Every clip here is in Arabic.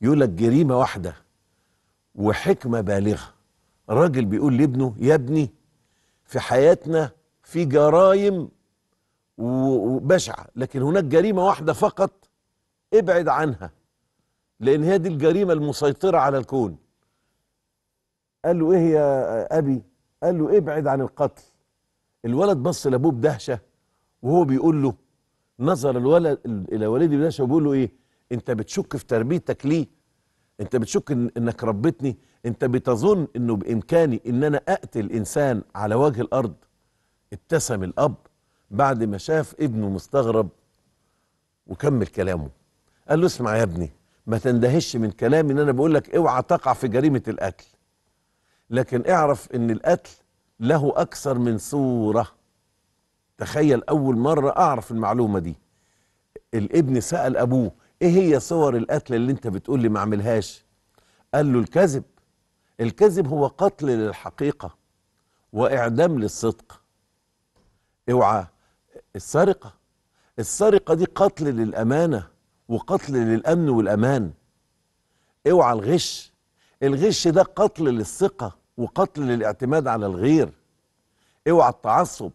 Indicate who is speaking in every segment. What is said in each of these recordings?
Speaker 1: يقول لك جريمه واحده وحكمه بالغه راجل بيقول لابنه يا ابني في حياتنا في جرائم وبشعه لكن هناك جريمه واحده فقط ابعد عنها لان هي دي الجريمه المسيطره على الكون قال له ايه يا ابي قال له ابعد عن القتل الولد بص لابوه بدهشه وهو بيقول له نظر الولد الى والده بدهشه وبيقول له ايه انت بتشك في تربيتك ليه انت بتشك إن انك ربتني انت بتظن انه بامكاني ان انا اقتل انسان على وجه الارض ابتسم الاب بعد ما شاف ابنه مستغرب وكمل كلامه قال له اسمع يا ابني ما تندهش من كلامي ان انا بقول لك اوعى تقع في جريمه القتل لكن اعرف ان القتل له اكثر من صوره تخيل اول مره اعرف المعلومه دي الابن سال ابوه ايه هي صور القتل اللي انت بتقول لي ما عملهاش قال له الكذب الكذب هو قتل للحقيقة واعدام للصدق اوعى السرقة السرقة دي قتل للأمانة وقتل للأمن والأمان اوعى الغش الغش ده قتل للثقة وقتل للاعتماد على الغير اوعى التعصب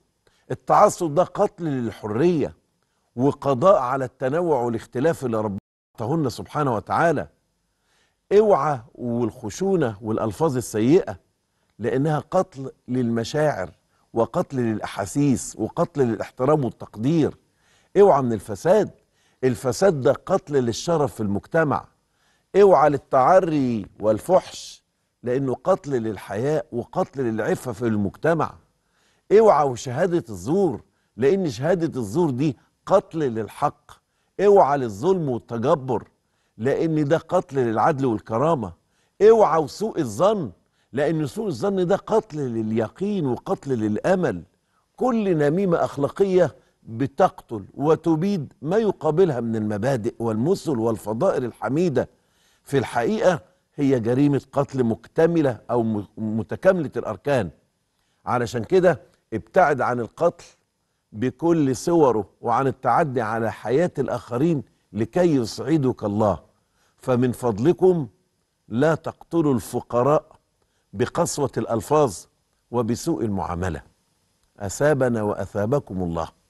Speaker 1: التعصب ده قتل للحرية وقضاء على التنوع والاختلاف اللي ربنا سبحانه وتعالى اوعى والخشونة والألفاظ السيئة لأنها قتل للمشاعر وقتل للأحاسيس وقتل للاحترام والتقدير اوعى من الفساد الفساد ده قتل للشرف في المجتمع اوعى للتعري والفحش لأنه قتل للحياء وقتل للعفة في المجتمع اوعى وشهادة الزور لأن شهادة الزور دي قتل للحق اوعى للظلم والتجبر لان ده قتل للعدل والكرامه اوعى وسوء الظن لان سوء الظن ده قتل لليقين وقتل للامل كل نميمه اخلاقيه بتقتل وتبيد ما يقابلها من المبادئ والمثل والفضائل الحميده في الحقيقه هي جريمه قتل مكتمله او متكامله الاركان علشان كده ابتعد عن القتل بكل صوره وعن التعدي على حياة الآخرين لكي يسعدك الله فمن فضلكم لا تقتلوا الفقراء بقسوة الألفاظ وبسوء المعاملة أثابنا وأثابكم الله